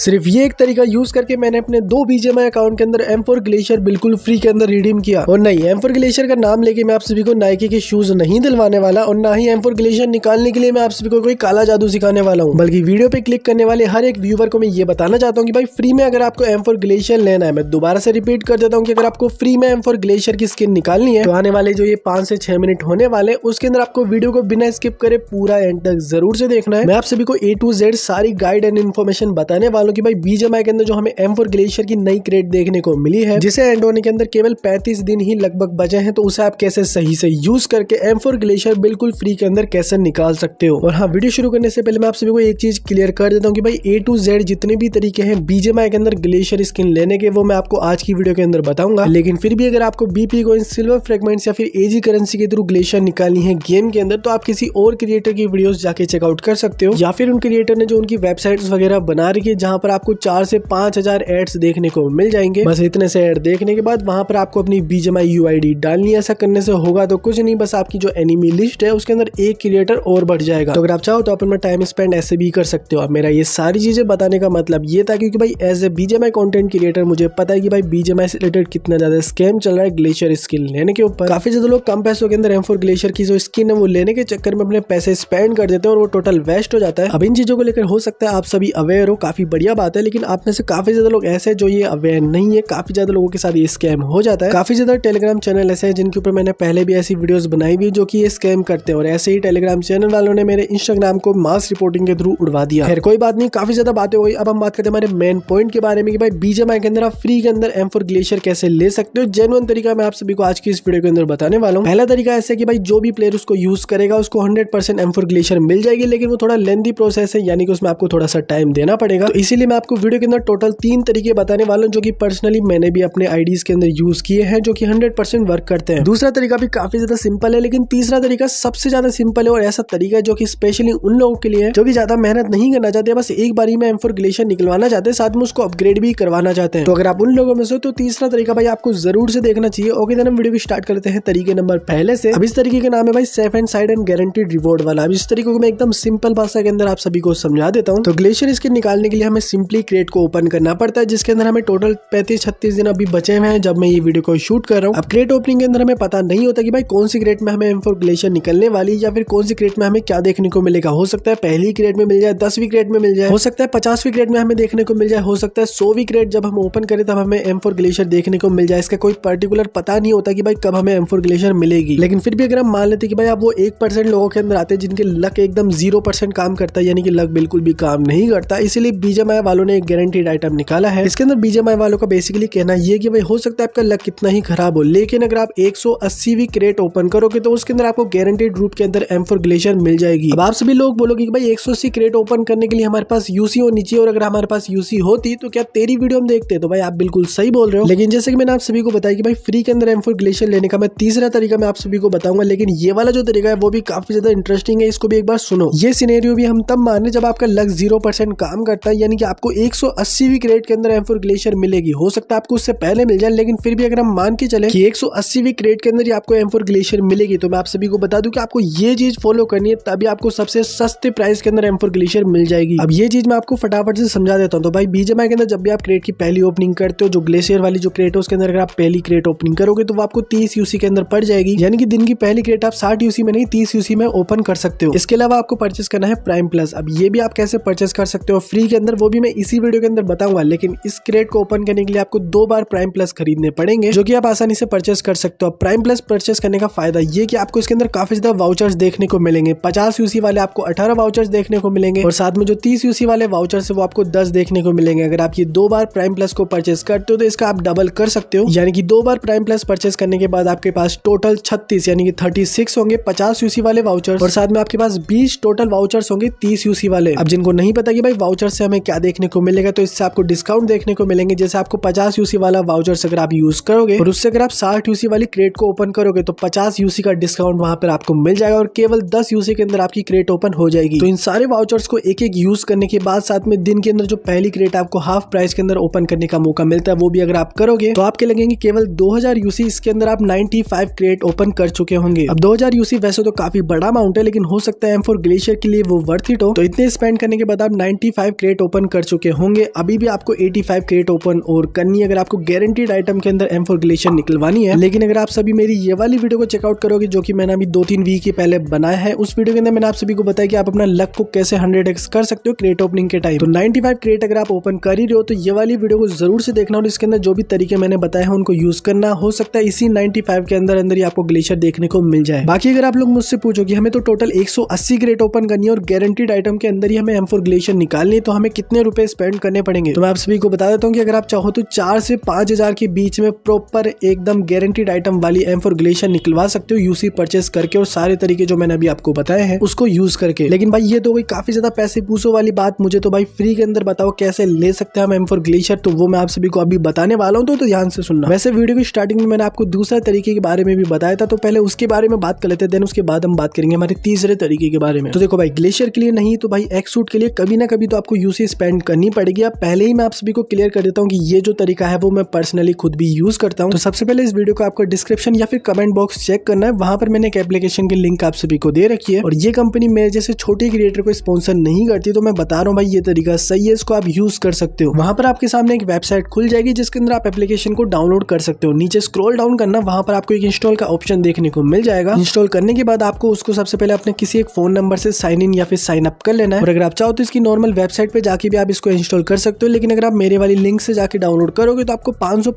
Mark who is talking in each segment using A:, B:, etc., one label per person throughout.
A: सिर्फ ये एक तरीका यूज करके मैंने अपने दो बीजेमआई अकाउंट के अंदर एम ग्लेशियर बिल्कुल फ्री के अंदर रिडीम किया और नहीं एम ग्लेशियर का नाम लेके मैं आप सभी को नाइकी के शूज नहीं दिलवाने वाला और ना ही एम ग्लेशियर निकालने के लिए मैं आप सभी को कोई काला जादू सिखाने वाला हूँ बल्कि वीडियो पे क्लिक करने वाले हर एक व्यूवर को मैं ये बताना चाहता हूँ कि भाई फ्री में अगर आपको एम ग्लेशियर लेना है मैं दोबारा से रिपीट कर देता हूँ कि अगर आपको फ्री में एम ग्लेशियर की स्किन निकालनी है तो आने वाले जो ये पांच से छह मिनट होने वाले उसके अंदर आपको वीडियो को बिना स्किप करे पूरा एंड तक जरूर से देखना है मैं आप सभी को ए टू जेड सारी गाइड एंड इन्फॉर्मेशन बताने वाला वालों की भाई बीजेमआई के अंदर जो हमें एम ग्लेशियर की नई क्रेट देखने को मिली है जिसे एंडोनी के अंदर केवल पैंतीस दिन ही लगभग बचे हैं तो उसे आप कैसे सही से यूज करके एम ग्लेशियर बिल्कुल फ्री के अंदर कैसे निकाल सकते हो और हाँ वीडियो शुरू करने से पहले मैं आप सभी को एक चीज क्लियर कर देता हूँ कि भाई ए टू जेड जितने भी तरीके हैं बीजेमआई के अंदर ग्लेशियर स्किन लेने के वो मैं आपको आज की वीडियो के अंदर बताऊंगा लेकिन फिर भी अगर आपको बीपी को सिल्वर फ्रेगमेंट या फिर एजी करेंसी के थ्रू ग्लेशियर निकालनी है गेम के अंदर तो आप किसी और क्रिएटर की वीडियो जाके चेकआउट कर सकते हो या फिर उन क्रिएटर ने जो उनकी वेबसाइट वगैरह बना रही है जहाँ पर आपको चार से पांच हजार एड्स देखने को मिल जाएंगे बस इतने से एड देखने के बाद वहां पर आपको अपनी बीजेमआई यू डालनी ऐसा करने से होगा तो कुछ नहीं बस आपकी जो एनिमी लिस्ट है उसके अंदर एक क्रिएटर और बढ़ जाएगा तो अगर आप चाहो तो अपन में टाइम स्पेंड ऐसे भी कर सकते हो अब मेरा ये सारी चीजें बताने का मतलब ये था क्योंकि भाई as a BGMI content creator मुझे पता है कि भाई बीजेमआई से रिलेटेड कितना ज्यादा स्कैम चल रहा है ग्लेशियर स्किल लेने के ऊपर काफी ज्यादा लोग कम पैसों के अंदर एम ग्लेशियर की जो स्किन है वो लेने के चक्कर में अपने पैसे स्पेंड कर देते हैं और वो टोटल वेस्ट हो जाता है अब इन चीजों को लेकर हो सकता है आप सभी अवेयर हो काफी बढ़िया बात है लेकिन आप में से काफी ज्यादा लोग ऐसे जो ये अवेयर नहीं है काफी ज्यादा लोगों के साथ ये स्कैम हो जाता है काफी ज्यादा टेलीग्राम चैनल ऐसे हैं जिनके ऊपर मैंने पहले भी ऐसी वीडियोस बनाई हुई जो कि ये स्कैम करते हैं और ऐसे ही टेलीग्राम चैनल वालों ने मेरे इंस्टाग्राम को मास रिपोर्टिंग के थ्रू उड़वा दिया खैर कोई बात नहीं काफी ज्यादा बातें हो गई अब हम बात करते हैं हमारे मेन पॉइंट के बारे में कि भाई बीजेमाई के अंदर आप फ्री के अंदर एम ग्लेशियर कैसे ले सकते हो जेनुअन तरीका मैं आप सभी को आज की इस वीडियो के अंदर बताने वाला हूँ पहला तरीका ऐसा है कि भाई जो भी प्लेयर उसको यूज करेगा उसको हंड्रेड परसेंट ग्लेशियर मिल जाएगी लेकिन वो थोड़ा लेंदी प्रोसेस है यानी कि उसमें आपको थोड़ा सा टाइम देना पड़ेगा तो इस इसीलिए मैं आपको वीडियो के अंदर टोटल तीन तरीके बताने वाला हूँ जो कि पर्सनली मैंने भी अपने आईडीज के अंदर यूज किए हैं जो कि हंड्रेड परसेंट वर्क करते हैं दूसरा तरीका भी काफी ज्यादा सिंपल है लेकिन तीसरा तरीका सबसे ज्यादा सिंपल है और ऐसा तरीका है जो कि स्पेशली उन लोगों के लिए जो की ज्यादा मेहनत नहीं करना चाहते बस एक बार ही में एम्फोर ग्लेशियर निकलवाना चाहते हैं साथ में उसको अपग्रेड भी करवाना चाहते हैं तो अगर आप उन लोगों में से तो तीसरा तरीका भाई आपको जरूर से देखना चाहिए ओके दिन हम वीडियो को स्टार्ट करते हैं तरीके नंबर पहले से अब इस तरीके का नाम है भाई safe and side and guaranteed reward वाला अब इस तरीके को मैं एकदम सिंपल भाषा के अंदर आप सभी को समझा देता हूँ तो ग्लेशियर इसके निकालने के लिए हमें हमें सिंपली क्रेट को ओपन करना पड़ता है जिसके अंदर हमें टोटल पैंतीस छत्तीस दिन अभी बचे हुए हैं जब मैं ये वीडियो को शूट कर रहा हूँ अब क्रेट ओपनिंग के अंदर हमें पता नहीं होता कि भाई कौन सी क्रेट में हमें एम ग्लेशियर निकलने वाली या फिर कौन सी क्रेट में हमें क्या देखने को मिलेगा हो सकता है पहली क्रेट में मिल जाए दसवीं क्रेट में मिल जाए हो सकता है पचासवीं क्रेट में हमें देखने को मिल जाए हो सकता है सोवी क्रेट जब हम ओपन करें तब हमें एम ग्लेशियर देखने को मिल जाए इसका कोई पर्टिकुलर पता नहीं होता कि भाई कब हमें एम ग्लेशियर मिलेगी लेकिन फिर भी अगर हम मान लेते कि भाई आप वो एक परसेंट लोगों के अंदर आते हैं जिनके लक एकदम जीरो परसेंट काम करता है यानी कि लक बिल्कुल भी काम नहीं करता इसीलिए बीजेम बीजेएमआई वालों ने एक गारंटीड आइटम निकाला है इसके अंदर बीजेएमआई वालों का बेसिकली कहना यह कि भाई हो सकता है आपका लक कितना ही खराब हो लेकिन अगर आप 180 क्रेट ओपन करोगे तो उसके अंदर आपको गारंटीड रूप के अंदर एम ग्लेशियर मिल जाएगी अब आप सभी लोग बोलोगे की भाई एक क्रेट ओपन करने के लिए हमारे पास यूसी होनी चाहिए और अगर हमारे पास यूसी होती तो क्या तेरी वीडियो हम देखते तो भाई आप बिल्कुल सही बोल रहे हो लेकिन जैसे कि मैंने आप सभी को बताया कि भाई फ्री के अंदर एम ग्लेशियर लेने का मैं तीसरा तरीका मैं आप सभी को बताऊंगा लेकिन ये वाला जो तरीका है वो भी काफी ज्यादा इंटरेस्टिंग है इसको भी एक बार सुनो ये सीनेरियो भी हम तब माने जब आपका लक जीरो परसेंट काम करता है यानी कि आपको 180 क्रेडिट के अंदर एम्फोर ग्लेशियर मिलेगी हो सकता है आपको उससे पहले मिल जाए लेकिन फिर भी अगर हम मान के चले कि 180 क्रेडिट के अंदर ही आपको एम्फोर ग्लेशियर मिलेगी तो मैं आप सभी को बता दूं कि आपको ये चीज फॉलो करनी है तभी आपको सबसे सस्ते प्राइस के अंदर एम्फोर ग्लेशियर मिल जाएगी अब ये चीज मैं आपको फटाफट से समझा देता हूँ तो भाई बीजेमआई के अंदर जब भी आप क्रेट की पहली ओपनिंग करते हो जो ग्लेशियर वाली जो क्रेट है उसके अंदर अगर आप पहली क्रेट ओपनिंग करोगे तो वो आपको तीस यूसी के अंदर पड़ जाएगी यानी कि दिन की पहली क्रेट आप साठ यूसी में नहीं तीस यूसी में ओपन कर सकते हो इसके अलावा आपको परचेस करना है प्राइम प्लस अब ये भी आप कैसे परचेस कर सकते हो फ्री के अंदर वो भी मैं इसी वीडियो के अंदर बताऊंगा लेकिन इस क्रेट को ओपन करने के लिए आपको दो बार प्राइम प्लस खरीदने पड़ेंगे जो कि आप आसानी से परचेस कर सकते हो प्राइम प्लस परचेस करने का फायदा ये कि आपको इसके अंदर काफी ज्यादा वाउचर्स देखने को मिलेंगे पचास यूसी वाले आपको अठारह वाउचर्स देखने को मिलेंगे और साथ में जो तीस यूसी वाले वाउचर्स है वो आपको दस देखने को मिलेंगे अगर आप ये दो बार प्राइम प्लस को परचेस करते हो तो इसका आप डबल कर सकते हो यानी कि दो बार प्राइम प्लस परचेस करने के बाद आपके पास टोटल छत्तीस यानी कि थर्टी सिक्स होंगे पचास यूसी वाले वाउचर्स और साथ में आपके पास बीस टोटल वाउचर्स होंगे तीस यूसी वाले अब जिनको नहीं पता कि भाई वाउचर से हमें क्या देखने को मिलेगा तो इससे आपको डिस्काउंट देखने को मिलेंगे जैसे आपको पचास यूसी वाला वाउचर्स अगर आप यूज करोगे और उससे अगर आप साठ यूसी वाली क्रेट को ओपन करोगे तो पचास यूसी का डिस्काउंट वहां पर आपको मिल जाएगा और केवल दस यूसी के अंदर आपकी क्रेट ओपन हो जाएगी तो इन सारे वाउचर्स को एक एक यूज करने के बाद साथ में दिन के अंदर जो पहली क्रेट आपको हाफ प्राइस के अंदर ओपन करने का मौका मिलता है वो भी अगर आप करोगे तो आपके लगेंगे केवल दो यूसी इसके अंदर आप नाइनटी क्रेट ओपन कर चुके होंगे अब दो यूसी वैसे तो काफी बड़ा अमाउंट है लेकिन हो सकता है एम ग्लेशियर के लिए वो वर्थ इट हो तो इतने स्पेंड करने के बाद आप नाइनटी क्रेट ओपन कर चुके होंगे अभी भी आपको 85 फाइव क्रेट ओपन और करनी अगर आपको गारंटीड आइटम के अंदर एम फोर ग्लेशियर निकलवानी है लेकिन अगर आप सभी मेरी ये वाली वीडियो को चेकआउट करोगे जो कि मैंने अभी दो तीन वीक के पहले बनाया है उस वीडियो के अंदर मैंने आप सभी को बताया कि आप अपना लक को कैसे हंड्रेड कर सकते हो क्रेट ओपनिंग के टाइम तो नाइन्टी फाइव अगर आप ओपन कर ही रहे हो तो ये वाली वीडियो को जरूर से देखना और इसके अंदर जो भी तरीके मैंने बताया है उनको यूज करना हो सकता है इसी 95 के अंदर अंदर ही आपको ग्लेशियर देखने को मिल जाए बाकी अगर आप लोग मुझसे पूछोगे हमें तो टोटल एक 180 ग्रेट ओपन करनी है और गारंटीड आइटम के अंदर ही हमें एम ग्लेशियर निकालनी है तो हमें कितने रुपए स्पेंड करने पड़ेंगे तो मैं आप सभी को बता देता हूँ कि अगर आप चाहो तो चार से पांच हजार के बीच में प्रॉपर एकदम गारंटीड आइटम वाली एम फॉर ग्लेशियर निकलवा सकते हो यूसी परचेस करके और सारे तरीके जो मैंने अभी आपको बताए हैं उसको यूज करके लेकिन भाई ये तो भाई काफी ज्यादा पैसे पूछो वाली बात मुझे तो भाई फ्री के अंदर बताओ कैसे ले सकते हैं हम एम फोर ग्लेशियर तो वो मैं आप सभी को अभी बताने वाला हूँ तो, तो ध्यान से सुनना वैसे वीडियो की स्टार्टिंग में मैंने आपको दूसरा तरीके के बारे में भी बताया था तो पहले उसके बारे में बात कर लेते हैं देन उसके बाद हम बात करेंगे हमारे तीसरे तरीके के बारे में तो देखो भाई ग्लेशियर के लिए नहीं तो भाई एक्सूट के लिए कभी ना कभी तो आपको यूसी स्पेंड करनी पड़ेगी अब पहले ही मैं आप सभी को क्लियर कर देता हूँ कि ये जो तरीका है वो मैं पर्सनली खुद भी यूज करता हूँ तो सबसे पहले इस वीडियो को आपको डिस्क्रिप्शन या फिर कमेंट बॉक्स चेक करना है वहां पर मैंने एक एप्लीकेशन की लिंक आप सभी को दे रखी है और ये कंपनी मेरे जैसे छोटे क्रिएटर को स्पॉन्सर नहीं करती तो मैं बता रहा हूँ भाई ये तरीका सही है इसको आप यूज कर सकते हो वहां पर आपके सामने एक वेबसाइट खुल जाएगी जिसके अंदर आप एप्लीकेशन को डाउनलोड कर सकते हो नीचे स्क्रोल डाउन करना वहां पर आपको एक इंस्टॉल का ऑप्शन देखने को मिल जाएगा इंस्टॉल करने के बाद आपको उसको सबसे पहले अपने किसी एक फोन नंबर से साइन इन या फिर साइन अप कर लेना है और अगर आप चाहो तो इसकी नॉर्मल वेबसाइट पे जाके भी आप इसको इंस्टॉल कर सकते हो लेकिन अगर आप मेरे वाली लिंक से जाकर डाउनलोड करोगे तो आपको पांच सौ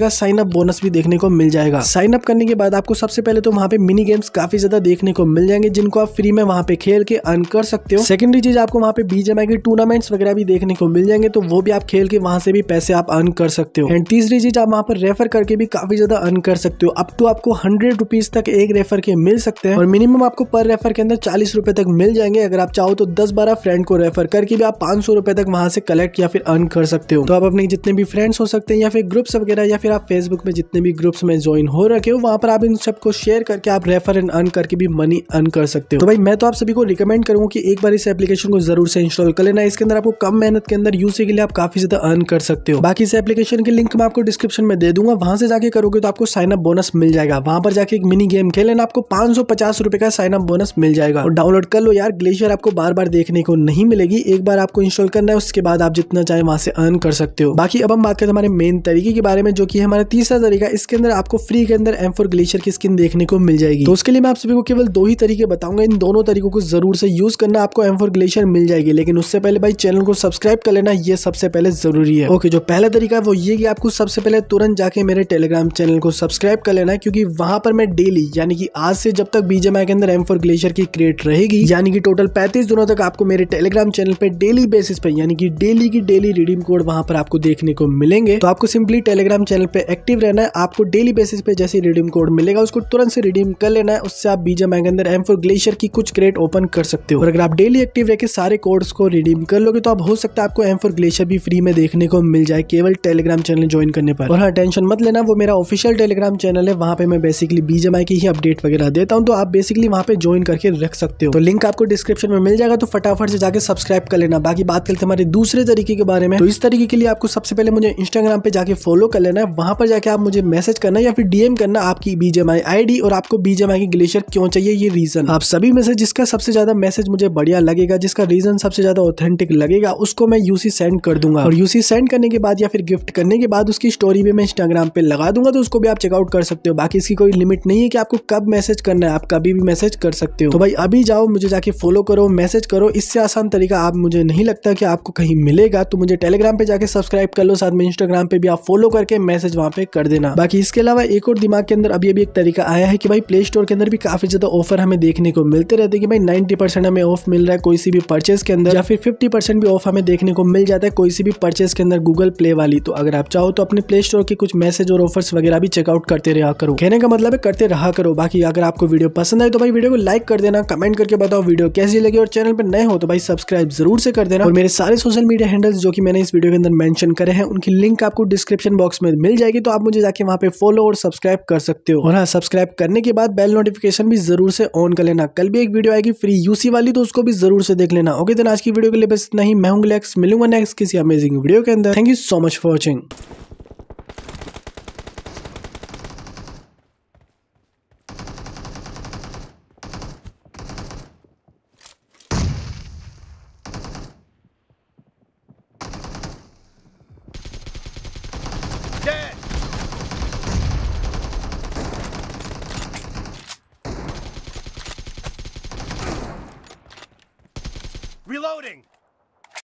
A: का साइन अप बोनस भी देखने को मिल जाएगा साइन अप करने के बाद आपको सबसे पहले तो वहाँ पे मिनी गेम्स काफी ज्यादा देखने को मिल जाएंगे जिनको आप फ्री में वहाँ पे खेल के अर्न कर सकते हो सेकेंडरी चीज आपको वहाँ पे बीजेमआई के टूर्नामेंट्स वगैरह भी देखने को मिल जाएंगे तो वो भी आप खेल के वहाँ से भी पैसे आप अर्न कर सकते हो एंड तीसरी चीज आप वहाँ पर रेफर करके भी काफी ज्यादा अर्न कर सकते हो अप टू आपको हंड्रेड रुपीज तक एक रेफर के मिल सकते हैं और मिनिमम आपको पर रेफर के अंदर चालीस रुपए तक मिल जाएंगे अगर आप चाहो तो दस बारह फ्रेंड को रेफर करके भी आप पांच सौ रुपए तक वहाँ से कलेक्ट या फिर अर्न कर सकते हो तो आप अपने जितने भी फ्रेंड्स हो सकते हैं या फिर ग्रुप्स वगैरह या फिर आप फेसबुक में जितने भी ग्रुप्स में ज्वाइन हो रखे हो वहाँ पर आप इन सबको शेयर करके आप रेफर एंड अर्न करके भी मनी अर्न कर सकते हो तो भाई मैं तो आप सभी को रिकमेंड करूँ की एक बार इस एप्लीकेशन को जरूर से इंस्टॉल कर लेना इसके अंदर आपको कम मेहनत के अंदर यूज के लिए आप काफी ज्यादा अर्न कर सकते हो बाकी इस एप्लीकेशन की लिंक मैं आपको डिस्क्रिप्शन में दे दूंगा वहां से जाके करोगे तो आपको साइन अप बोनस मिल जाएगा वहां पर जाके एक मिनी गेम खेलना आपको पांच रुपए का साइन अप बोनस मिल जाएगा और डाउनलोड कर लो यार ग्लेशियर आपको बार बार देखने को नहीं मिलेगी एक बार आपको इंस्टॉल कर करना है उसके बाद आप जितना चाहे वहां से अर्न कर सकते हो बाकी अब हम बात करते हैं हमारे मेन तरीके के बारे में जो कि हमारा तीसरा तरीका इसके अंदर आपको फ्री के अंदर फोर ग्लेशियर की स्किन देखने को मिल जाएगी तो उसके लिए मैं आप सभी को केवल दो ही तरीके बताऊंगा इन दोनों तरीकों को जरूर से यूज करना आपको फोर ग्लेशियर मिल जाएगी लेकिन उससे पहले भाई चैनल को सब्सक्राइब कर लेना यह सबसे पहले जरूरी है ओके जो पहला तरीका है वो ये कि आपको सबसे पहले तुरंत जाके मेरे टेलीग्राम चैनल को सब्सक्राइब कर लेना क्योंकि वहां पर मैं डेली यानी कि आज से जब तक बीजेमआई के अंदर फोर ग्लेशियर की क्रिएट रहेगी यानी कि टोटल पैंतीस दिनों तक आपको मेरे टेलीग्राम चैनल पर डेली बेसिस पर यानी कि डेली की डेली रिडीम कोड वहां पर आपको देखने को मिलेंगे तो आपको सिंपली टेलीग्राम चैनल पे एक्टिव रहना है आपको डेली बेसिस पे जैसे रिडीम कोड मिलेगा उसको तुरंत से रिडीम कर लेना है उससे आप बीजा मैंग अंदर एम फोर ग्लेशियर की कुछ क्रेट ओपन कर सकते हो और अगर आप डेली एक्टिव रहकर सारे कोड्स को रिडीम कर लोगे तो आप हो सकता है आपको एम फोर ग्लेशियर भी फ्री में देखने को मिल जाए केवल टेलीग्राम चैनल ज्वाइन करने पर और हाँ टेंशन मत लेना वो मेरा ऑफिशियल टेलीग्राम चैनल है वहां पे मैं बेसिकली बीजेमआई की ही अपडेट वगैरह देता हूँ तो आप बेसिकली वहाँ पे ज्वाइन करके रख सकते हो तो लिंक आपको डिस्क्रिप्शन में मिल जाएगा तो फटाफट से जाके सब्सक्राइब कर लेना बाकी बात करते थे हमारे दूसरे तरीके के बारे में तो इस तरीके के लिए आपको सबसे पहले मुझे इंस्टाग्राम पे जाके फॉलो कर लेना है वहां पर जाके आप मुझे मैसेज करना या फिर डीएम करना आपकी बीजेमआई आईडी और आपको बीजेमआई की ग्लेशियर क्यों चाहिए ये रीजन आप सभी में से जिसका सबसे ज्यादा मैसेज मुझे बढ़िया लगेगा जिसका रीजन सबसे ज्यादा ऑथेंटिक लगेगा उसको मैं यूसी सेंड कर दूंगा और यूसी सेंड करने के बाद या फिर गिफ्ट करने के बाद उसकी स्टोरी भी मैं इंस्टाग्राम पे लगा दूंगा तो उसको भी आप चेकआउट कर सकते हो बाकी इसकी कोई लिमिट नहीं है कि आपको कब मैसेज करना है आप कभी भी मैसेज कर सकते हो तो भाई अभी जाओ मुझे जाके फॉलो करो मैसेज करो इससे आसान तरीका आप मुझे नहीं लगता कि आपको कहीं मिलेगा तो मुझे टेलीग्राम पे जाके सब्सक्राइब कर लो साथ में इंस्टाग्राम पे भी आप फॉलो करके मैसेज वहाँ पे कर देना बाकी इसके अलावा एक और दिमाग के अंदर अभी अभी एक तरीका आया है कि भाई प्ले स्टोर के अंदर भी काफी ज्यादा ऑफर हमें देखने को मिलते रहते कि भाई नाइन्टी हमें ऑफ मिल रहा है कोई भी परचेस के अंदर या फिर फिफ्टी भी ऑफ हमें देखने को मिल जाता है कोई भी परचेस के अंदर गूगल प्ले वाली तो अगर आप चाहो तो अपने प्ले स्टोर के कुछ मैसेज और ऑफर्स वगैरह भी चेकआउट करते रहा करो कहने का मतलब है करते रहा करो बाकी अगर आपको वीडियो पसंद आए तो भाई वीडियो को लाइक कर देना कमेंट करके बताओ वीडियो कैसी लगी और चैनल पर नए हो तो भाई सब्सक्राइब जरूर से कर देना और मेरे सारे सोशल मीडिया हैंडल्स जो कि मैंने इस वीडियो के अंदर मेंशन करे हैं उनकी लिंक आपको डिस्क्रिप्शन बॉक्स में मिल जाएगी तो आप मुझे जाके वहाँ पे फॉलो और सब्सक्राइब कर सकते हो और हाँ सब्सक्राइब करने के बाद बेल नोटिफिकेशन भी जरूर से ऑन कर लेना कल भी एक वीडियो आएगी फ्री यूसी वाली तो उसको भी जरूर से देख लेना ओके दिन तो आज की वीडियो के लिए बस इतना ही मैं हूँ मिलूंगा नेक्स्ट किसी अमेजिंग वीडियो के अंदर thank you so much for watching